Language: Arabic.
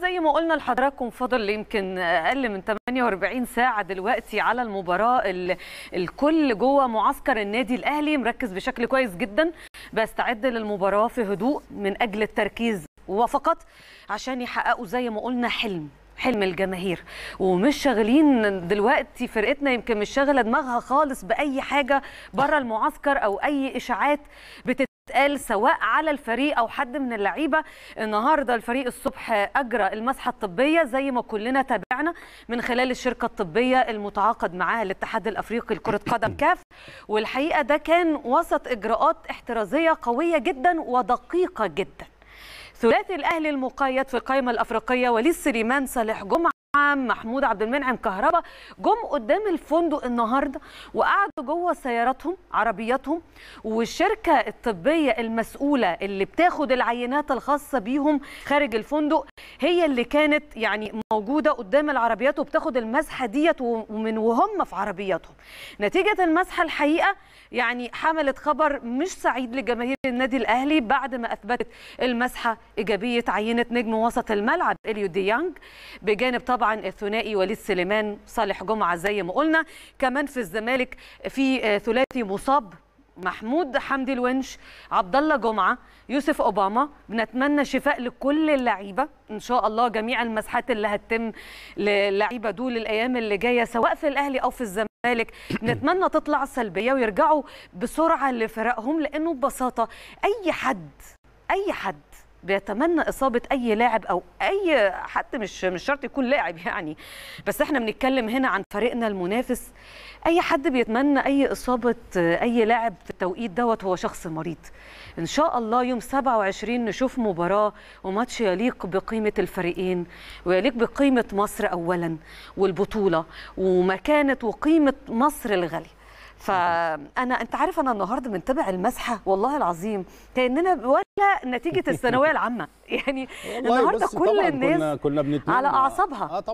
زي ما قلنا لحضراتكم فضل يمكن اقل من 48 ساعه دلوقتي على المباراه الكل جوه معسكر النادي الاهلي مركز بشكل كويس جدا بيستعد للمباراه في هدوء من اجل التركيز وفقط عشان يحققوا زي ما قلنا حلم حلم الجماهير ومش شاغلين دلوقتي فرقتنا يمكن مش شاغله دماغها خالص باي حاجه بره المعسكر او اي اشاعات بتت بتتقال سواء على الفريق او حد من اللعيبه النهارده الفريق الصبح اجرى المسحه الطبيه زي ما كلنا تابعنا من خلال الشركه الطبيه المتعاقد معاها الاتحاد الافريقي لكره قدم كاف والحقيقه ده كان وسط اجراءات احترازيه قويه جدا ودقيقه جدا ثلاثي الاهلي المقيد في القائمه الافريقيه وليد سليمان صالح جمعه محمود عبد المنعم كهربا جم قدام الفندق النهارده وقعدوا جوه سياراتهم عربياتهم والشركه الطبيه المسؤوله اللي بتاخد العينات الخاصه بيهم خارج الفندق هي اللي كانت يعني موجوده قدام العربيات وبتاخد المسحه ديت ومن وهم في عربياتهم نتيجه المسحه الحقيقه يعني حملت خبر مش سعيد لجماهير النادي الاهلي بعد ما اثبتت المسحه ايجابيه عينه نجم وسط الملعب اليو ديانج بجانب طبعا الثنائي وليد سليمان صالح جمعه زي ما قلنا كمان في الزمالك في آه، ثلاثي مصاب محمود حمدي الونش عبد الله جمعه يوسف اوباما بنتمنى شفاء لكل اللعيبه ان شاء الله جميع المسحات اللي هتتم للعيبه دول الايام اللي جايه سواء في الاهلي او في الزمالك الزمالك نتمنى تطلع سلبيه ويرجعوا بسرعه لفرقهم لانه ببساطه اي حد اي حد بيتمنى اصابه اي لاعب او اي حتى مش مش شرط يكون لاعب يعني بس احنا بنتكلم هنا عن فريقنا المنافس اي حد بيتمنى اي اصابه اي لاعب في التوقيت دوت هو شخص مريض ان شاء الله يوم 27 نشوف مباراه وماتش يليق بقيمه الفريقين ويليق بقيمه مصر اولا والبطوله ومكانه وقيمه مصر الغاليه فانا انت عارف انا النهارده بنتابع المسحه والله العظيم كاننا ولا نتيجه الثانويه العامه يعني النهارده كل الناس كنا كنا على اعصابها آه،